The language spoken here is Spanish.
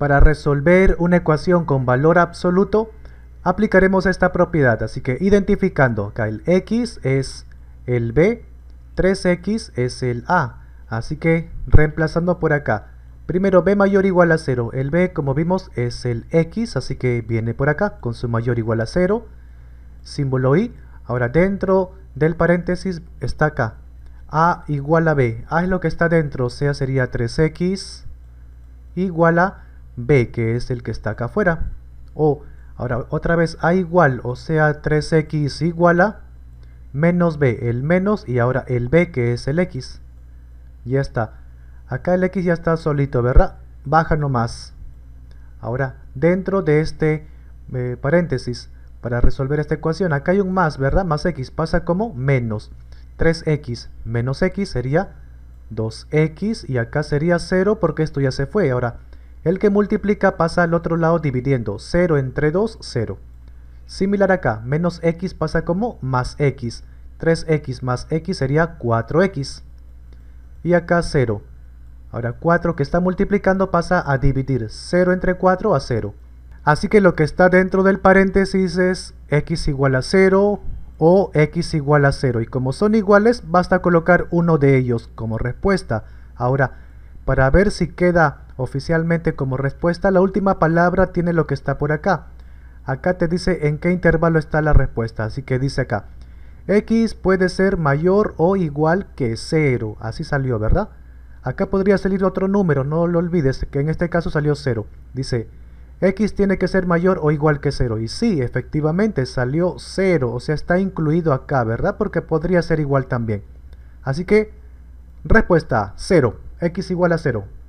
Para resolver una ecuación con valor absoluto, aplicaremos esta propiedad. Así que identificando acá el x es el b, 3x es el a. Así que reemplazando por acá. Primero b mayor igual a 0. El b como vimos es el x, así que viene por acá con su mayor igual a 0. Símbolo i. Ahora dentro del paréntesis está acá. a igual a b. a es lo que está dentro, o sea sería 3x igual a b, que es el que está acá afuera. O, ahora, otra vez, a igual, o sea, 3x igual a menos b, el menos, y ahora el b, que es el x. Ya está. Acá el x ya está solito, ¿verdad? Baja nomás. Ahora, dentro de este eh, paréntesis, para resolver esta ecuación, acá hay un más, ¿verdad? Más x pasa como menos. 3x menos x sería 2x y acá sería 0 porque esto ya se fue. Ahora, el que multiplica pasa al otro lado dividiendo 0 entre 2, 0. Similar acá, menos x pasa como más x. 3x más x sería 4x. Y acá 0. Ahora 4 que está multiplicando pasa a dividir 0 entre 4 a 0. Así que lo que está dentro del paréntesis es x igual a 0 o x igual a 0. Y como son iguales, basta colocar uno de ellos como respuesta. Ahora, para ver si queda Oficialmente como respuesta, la última palabra tiene lo que está por acá. Acá te dice en qué intervalo está la respuesta, así que dice acá. X puede ser mayor o igual que 0, así salió, ¿verdad? Acá podría salir otro número, no lo olvides, que en este caso salió 0. Dice, X tiene que ser mayor o igual que 0. Y sí, efectivamente, salió 0, o sea, está incluido acá, ¿verdad? Porque podría ser igual también. Así que, respuesta, 0. X igual a 0.